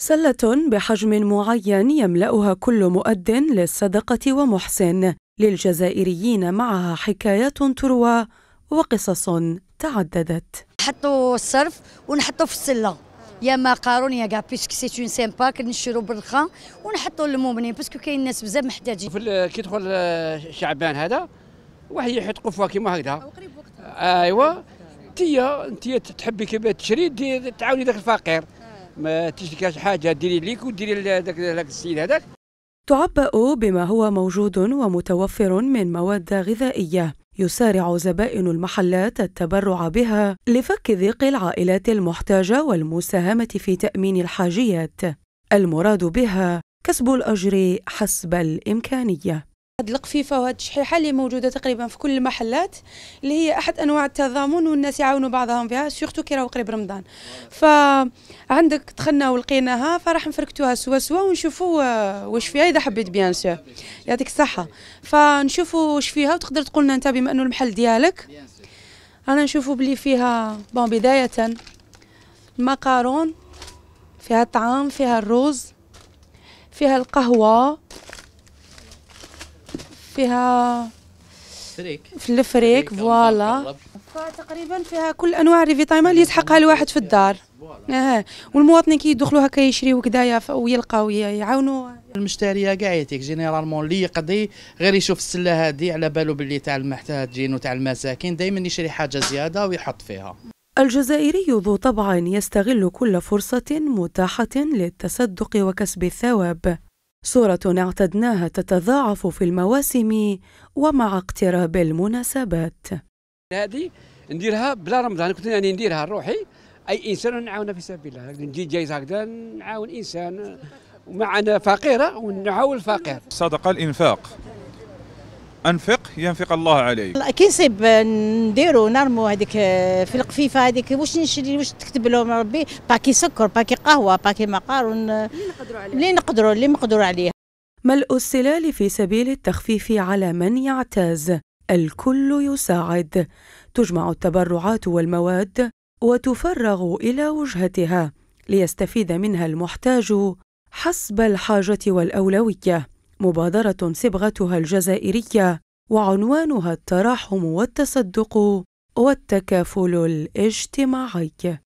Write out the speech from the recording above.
سلة بحجم معين يملأها كل مؤد للصدقة ومحسن للجزائريين معها حكايات تروى وقصص تعددت نحطوا الصرف ونحطوا في السله يا قارون يا كاع بيسك سي اون سيمبا كنشرو بالرخام ونحطوا للمؤمنين باسكو كاين ناس بزاف محتاجين في كي يدخل آه، شعبان هذا واحد يحط قفوه كيما هكذا ايوا انت انت تحبي كيما تشري تعاوني ذاك الفقير ما تشتكاش حاجه ديري ليك وديري لذاك السيد هذاك تعبأ بما هو موجود ومتوفر من مواد غذائيه يسارع زبائن المحلات التبرع بها لفك ضيق العائلات المحتاجه والمساهمه في تامين الحاجيات المراد بها كسب الاجر حسب الامكانيه هاد القفيفه وهاد الشحيحه اللي موجوده تقريبا في كل المحلات اللي هي احد انواع التضامن والناس يعاونوا بعضهم فيها سورتو كي راهو قريب رمضان فعندك دخلنا ولقيناها فراح نفركتوها سوا سوا ونشوفوا آه، واش فيها اذا حبيت بيان سور يعطيك الصحه فنشوفوا واش فيها وتقدر تقول لنا انت بما انه المحل ديالك انا نشوفوا بلي فيها بون بدايه المكرون فيها الطعام فيها الرز فيها القهوه فيها فريك في الفريك فوالا فتقريبا فيها كل انواع الفيتامين اللي يسحقها الواحد في الدار اه والمواطنين كي يدخلوها كيشريو كدايا ويلقاو يعاونوا المشتريه كاع يعطيك جينيرالمون اللي يقضي غير يشوف السله هادي على بالو باللي تاع المحتاجين وتاع المساكين دائما يشري حاجه زياده ويحط فيها الجزائري ذو طبع يستغل كل فرصه متاحه للتصدق وكسب الثواب صورة اعتدناها تتضاعف في المواسم ومع اقتراب المناسبات هذه نديرها بلا رمضان كنت يعني نديرها روحي اي انسان نعاونه في سبيل الله نجي جايز هكذا نعاون انسان ومعنا فقيره ونعاون الفقير صدقه الانفاق انفق ينفق الله عليك كي نصيب نديرو نرمو هذيك آه، في القفيفه هذيك واش نشري واش تكتب لهم ربي باكي سكر باكي قهوه باكي مقار اللي نقدروا اللي نقدروا عليه ملء السلال في سبيل التخفيف على من يعتاز الكل يساعد تجمع التبرعات والمواد وتفرغ الى وجهتها ليستفيد منها المحتاج حسب الحاجه والاولويه مبادره صبغتها الجزائريه وعنوانها التراحم والتصدق والتكافل الاجتماعي